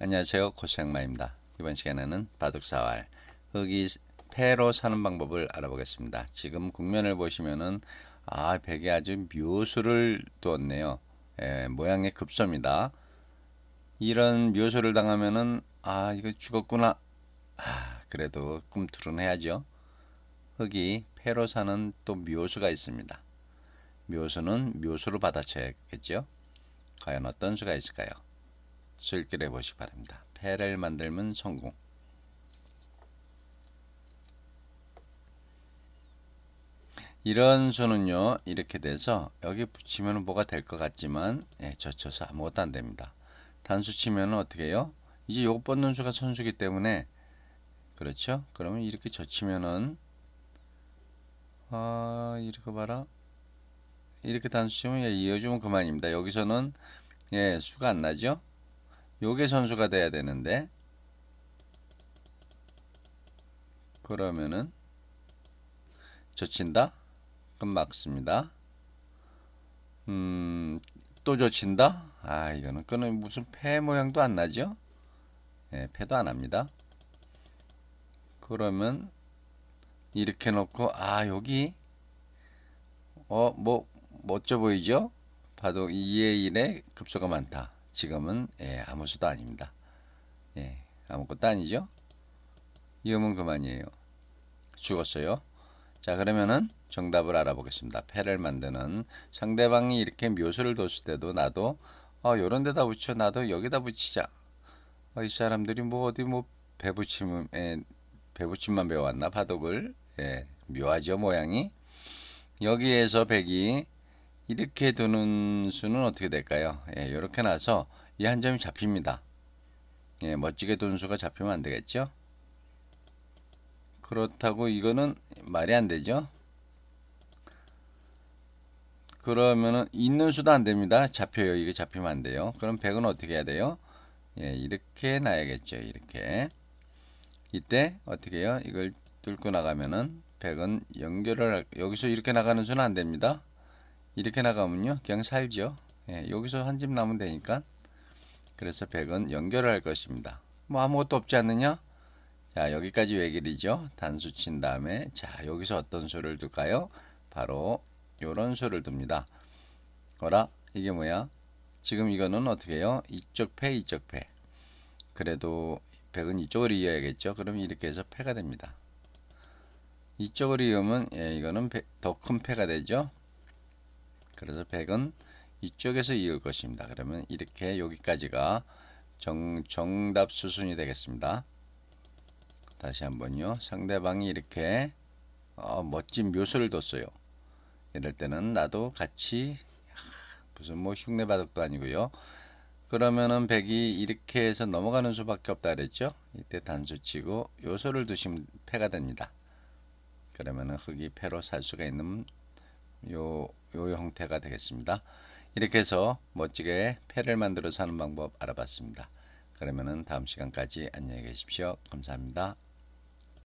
안녕하세요 고생마입니다 이번 시간에는 바둑사활 흙이 폐로 사는 방법을 알아보겠습니다 지금 국면을 보시면은 아 벽에 아주 묘수를 두었네요 예, 모양의 급소입니다 이런 묘수를 당하면은 아 이거 죽었구나 아, 그래도 꿈틀은 해야죠 흙이 폐로 사는 또 묘수가 있습니다 묘수는 묘수로 받아쳐야겠죠 과연 어떤 수가 있을까요 즐길 해보시기 바랍니다. 패를 만들면 성공. 이런 수는요 이렇게 돼서 여기 붙이면 뭐가 될 것 같지만 예, 젖혀서 아무것도 안 됩니다. 단수 치면 어떻게 해요? 이제 요거 뻗는 수가 선수기 때문에 그렇죠? 그러면 이렇게 젖히면은 아 이렇게 봐라 이렇게 단수 치면 예, 이어주면 그만입니다. 여기서는 예 수가 안 나죠? 요게 선수가 돼야 되는데 그러면은 젖힌다 끝 막습니다 음또 젖힌다 아 이거는 끈은 무슨 폐 모양도 안 나죠 예, 폐도 안 합니다 그러면 이렇게 놓고 아 여기 어 뭐 멋져 보이죠 봐도 2의 1에 급소가 많다 지금은 예, 아무 수도 아닙니다. 예, 아무것도 아니죠. 이음은 그만이에요. 죽었어요. 자 그러면은 정답을 알아보겠습니다. 패를 만드는 상대방이 이렇게 묘수를 뒀을 때도 나도 어 요런 데다 붙여 나도 여기다 붙이자. 어, 이 사람들이 뭐 어디 뭐 배붙임에 배붙임만 배워왔나 바둑을 예, 묘하죠 모양이 여기에서 백이 이렇게 두는 수는 어떻게 될까요? 예, 이렇게 나서 이 한 점이 잡힙니다. 예, 멋지게 돈 수가 잡히면 안 되겠죠? 그렇다고 이거는 말이 안 되죠? 그러면은 있는 수도 안 됩니다. 잡혀요. 이게 잡히면 안 돼요. 그럼 100은 어떻게 해야 돼요? 예, 이렇게 놔야겠죠. 이렇게. 이때 어떻게 해요? 이걸 뚫고 나가면은 100은 연결을 여기서 이렇게 나가는 수는 안 됩니다. 이렇게 나가면요 그냥 살죠 예, 여기서 한집 나면 되니까 그래서 100은 연결할 것입니다 뭐 아무것도 없지 않느냐 자 여기까지 외길이죠 단수 친 다음에 자 여기서 어떤 수를 둘까요 바로 요런 수를 둡니다 어라 이게 뭐야 지금 이거는 어떻게 해요 이쪽 패 이쪽 패 그래도 100은 이쪽을 이어야겠죠 그럼 이렇게 해서 패가 됩니다 이쪽을 이으면 예, 이거는 더큰 패가 되죠 그래서 100은 이쪽에서 이을 것입니다. 그러면 이렇게 여기까지가 정, 정답 수순이 되겠습니다. 다시 한번요. 상대방이 이렇게 어, 멋진 묘소를 뒀어요. 이럴 때는 나도 같이 무슨 뭐 흉내바둑도 아니고요. 그러면은 100이 이렇게 해서 넘어가는 수밖에 없다 그랬죠. 이때 단수치고 요소를 두시면 패가 됩니다. 그러면은 흙이 패로 살 수가 있는 요, 요 형태가 되겠습니다. 이렇게 해서 멋지게 패를 만들어서 하는 방법 알아봤습니다. 그러면은 다음 시간까지 안녕히 계십시오. 감사합니다.